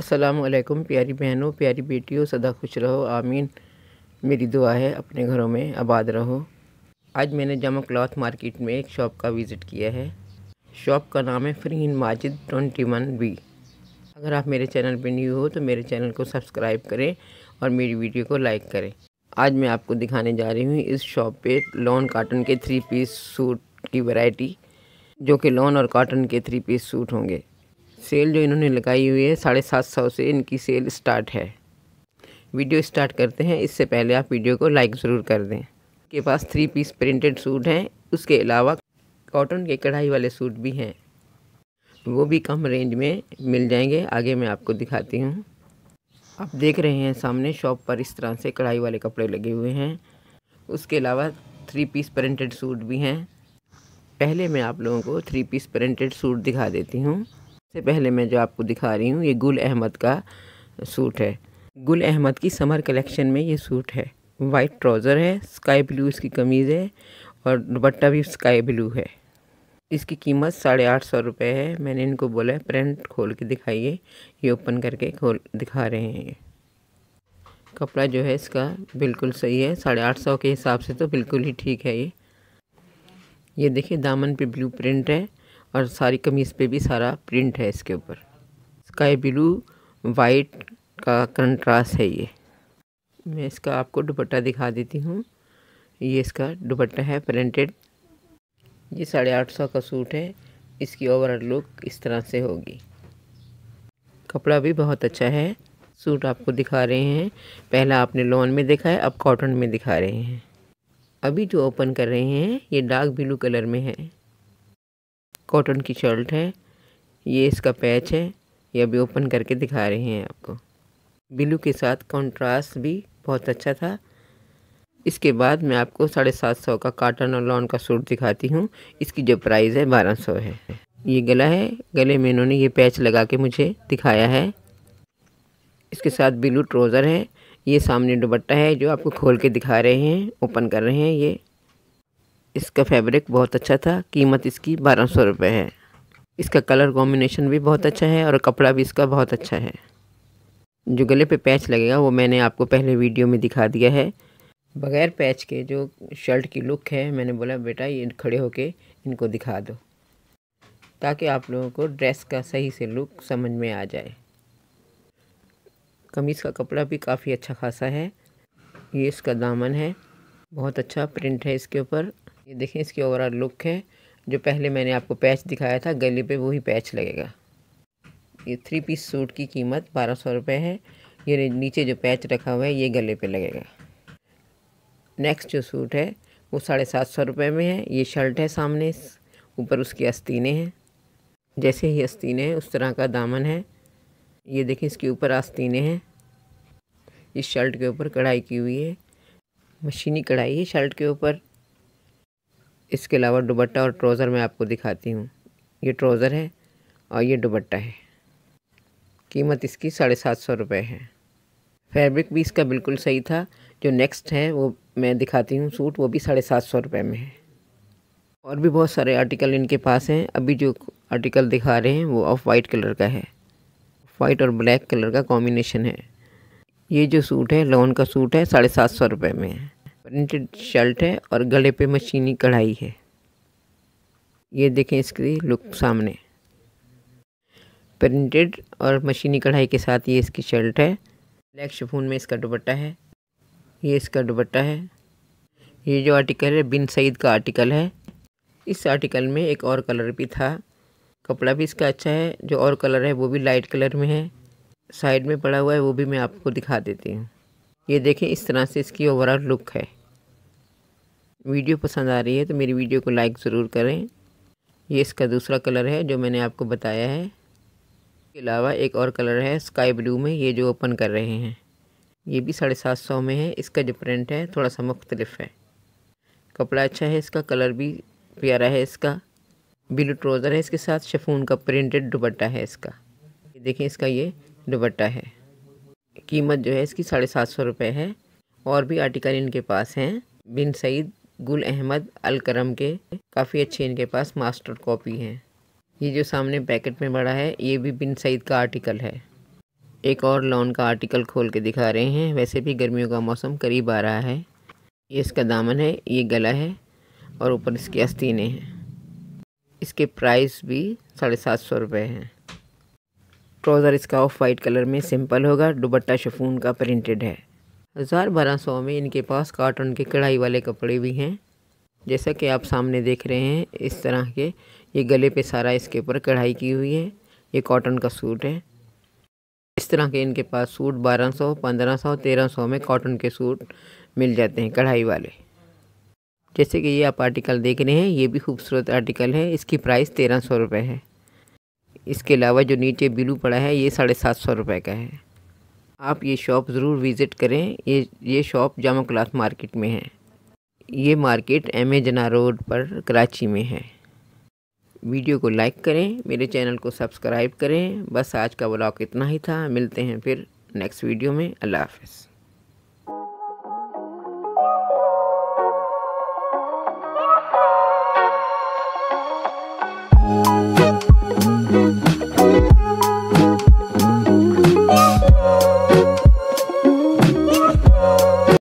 असलकम प्यारी बहनों प्यारी बेटियों सदा खुश रहो आमीन मेरी दुआ है अपने घरों में आबाद रहो आज मैंने जमा क्लॉथ मार्केट में एक शॉप का विज़िट किया है शॉप का नाम है फ्रीन माजिद ट्वेंटी वन बी अगर आप मेरे चैनल पर न्यू हो तो मेरे चैनल को सब्सक्राइब करें और मेरी वीडियो को लाइक करें आज मैं आपको दिखाने जा रही हूँ इस शॉप पे लॉन काटन के थ्री पीस सूट की वैरायटी जो कि लॉन और काटन के थ्री पीस सूट होंगे सेल जो इन्होंने लगाई हुई है साढ़े सात सौ से इनकी सेल स्टार्ट है वीडियो स्टार्ट करते हैं इससे पहले आप वीडियो को लाइक ज़रूर कर दें के पास थ्री पीस प्रिंटेड सूट हैं उसके अलावा कॉटन के कढ़ाई वाले सूट भी हैं वो भी कम रेंज में मिल जाएंगे आगे मैं आपको दिखाती हूँ आप देख रहे हैं सामने शॉप पर इस तरह से कढ़ाई वाले कपड़े लगे हुए हैं उसके अलावा थ्री पीस प्रिंटेड सूट भी हैं पहले मैं आप लोगों को थ्री पीस प्रिंटेड सूट दिखा देती हूँ सबसे पहले मैं जो आपको दिखा रही हूँ ये गुल अहमद का सूट है गुल अहमद की समर कलेक्शन में ये सूट है वाइट ट्राउज़र है स्काई ब्लू इसकी कमीज़ है और दुपट्टा भी स्काई ब्लू है इसकी कीमत साढ़े आठ सौ रुपये है मैंने इनको बोला है प्रिंट खोल के दिखाइए ये ओपन करके खोल दिखा रहे हैं ये कपड़ा जो है इसका बिल्कुल सही है साढ़े आठ सौ के हिसाब से तो बिल्कुल ही ठीक है ये ये देखिए दामन पे ब्लू प्रिंट है और सारी कमीज़ पे भी सारा प्रिंट है इसके ऊपर स्काई ब्लू वाइट का कंट्रास्ट है ये मैं इसका आपको दुपट्टा दिखा देती हूँ ये इसका दुपट्टा है प्रिंटेड ये साढ़े आठ सौ का सूट है इसकी ओवरऑल लुक इस तरह से होगी कपड़ा भी बहुत अच्छा है सूट आपको दिखा रहे हैं पहला आपने लॉन में देखा है अब कॉटन में दिखा रहे हैं अभी जो ओपन कर रहे हैं ये डार्क ब्लू कलर में है कॉटन की शर्ट है ये इसका पैच है ये अभी ओपन करके दिखा रहे हैं आपको ब्लू के साथ कंट्रास्ट भी बहुत अच्छा था इसके बाद मैं आपको साढ़े सात सौ का काटन और लॉन का सूट दिखाती हूँ इसकी जो प्राइस है बारह सौ है ये गला है गले में इन्होंने ये पैच लगा के मुझे दिखाया है इसके साथ ब्लू ट्रोज़र है ये सामने दुपट्टा है जो आपको खोल के दिखा रहे हैं ओपन कर रहे हैं ये इसका फैब्रिक बहुत अच्छा था कीमत इसकी बारह सौ रुपये है इसका कलर कॉम्बिनेशन भी बहुत अच्छा है और कपड़ा भी इसका बहुत अच्छा है जो गले पे पैच लगेगा वो मैंने आपको पहले वीडियो में दिखा दिया है बगैर पैच के जो शर्ट की लुक है मैंने बोला बेटा ये खड़े होके इनको दिखा दो ताकि आप लोगों को ड्रेस का सही से लुक समझ में आ जाए कमीज़ का कपड़ा भी काफ़ी अच्छा खासा है ये इसका दामन है बहुत अच्छा प्रिंट है इसके ऊपर ये देखें इसकी ओवरऑल लुक है जो पहले मैंने आपको पैच दिखाया था गले पे वही पैच लगेगा ये थ्री पीस सूट की कीमत बारह सौ रुपये है ये नीचे जो पैच रखा हुआ है ये गले पे लगेगा नेक्स्ट जो सूट है वो साढ़े सात सौ रुपये में है ये शर्ट है सामने ऊपर उसकी आस्तीने हैं जैसे ही आस्तीने हैं उस तरह का दामन है ये देखें इसके ऊपर आस्तीने हैं इस शर्ट के ऊपर कढ़ाई की हुई है मशीनी कढ़ाई है शर्ट के ऊपर इसके अलावा दुबट्टा और ट्रोज़र मैं आपको दिखाती हूँ ये ट्रोज़र है और ये दुबट्टा है कीमत इसकी साढ़े सात सौ रुपये है फैब्रिक भी इसका बिल्कुल सही था जो नेक्स्ट है वो मैं दिखाती हूँ सूट वो भी साढ़े सात सौ रुपये में है और भी बहुत सारे आर्टिकल इनके पास हैं अभी जो आर्टिकल दिखा रहे हैं वो ऑफ वाइट कलर का है वाइट और ब्लैक कलर का कॉम्बिनेशन है ये जो सूट है लॉन का सूट है साढ़े सात सौ रुपये में है प्रिंटेड शर्ट है और गले पे मशीनी कढ़ाई है ये देखें इसकी लुक सामने प्रिंटेड और मशीनी कढ़ाई के साथ ये इसकी शर्ट है ब्लैक शफून में इसका दुपट्टा है ये इसका दुपट्टा है ये जो आर्टिकल है बिन सईद का आर्टिकल है इस आर्टिकल में एक और कलर भी था कपड़ा भी इसका अच्छा है जो और कलर है वो भी लाइट कलर में है साइड में पड़ा हुआ है वो भी मैं आपको दिखा देती हूँ ये देखें इस तरह से इसकी ओवरऑल लुक है वीडियो पसंद आ रही है तो मेरी वीडियो को लाइक ज़रूर करें ये इसका दूसरा कलर है जो मैंने आपको बताया है इसके अलावा एक और कलर है स्काई ब्लू में ये जो ओपन कर रहे हैं ये भी साढ़े सात सौ में है इसका जो प्रिंट है थोड़ा सा मुख्तलिफ है कपड़ा अच्छा है इसका कलर भी प्यारा है इसका ब्लू ट्रोज़र है इसके साथ शफून का प्रिंटेड दुपट्टा है इसका देखें इसका ये दुपट्टा है कीमत जो है इसकी साढ़े सात सौ रुपये है और भी आर्टिकल इनके पास हैं बिन सईद गुल अहमद अल करम के काफ़ी अच्छे इनके पास मास्टर कॉपी हैं ये जो सामने पैकेट में बड़ा है ये भी बिन सईद का आर्टिकल है एक और लॉन का आर्टिकल खोल के दिखा रहे हैं वैसे भी गर्मियों का मौसम करीब आ रहा है ये इसका दामन है ये गला है और ऊपर इसकी अस्तीने हैं इसके प्राइस भी साढ़े सात सौ रुपये हैं ट्राउज़र इसका ऑफ वाइट कलर में सिंपल होगा दुबट्टा शफून का प्रिंटेड है हज़ार बारह सौ में इनके पास काटन के कढ़ाई वाले कपड़े भी हैं जैसा कि आप सामने देख रहे हैं इस तरह के ये गले पे सारा इसके ऊपर कढ़ाई की हुई है ये कॉटन का सूट है इस तरह के इनके पास सूट बारह सौ पंद्रह सौ तेरह सौ में कॉटन के सूट मिल जाते हैं कढ़ाई वाले जैसे कि ये आप आर्टिकल देख रहे हैं ये भी खूबसूरत आर्टिकल है इसकी प्राइस तेरह सौ रुपये है इसके अलावा जो नीचे ब्लू पड़ा है ये साढ़े सात सौ रुपये का है आप ये शॉप ज़रूर विज़िट करें ये ये शॉप जामा क्लास मार्केट में है ये मार्केट एम ए जना रोड पर कराची में है वीडियो को लाइक करें मेरे चैनल को सब्सक्राइब करें बस आज का ब्लॉग इतना ही था मिलते हैं फिर नेक्स्ट वीडियो में अल्लाह हाफिज़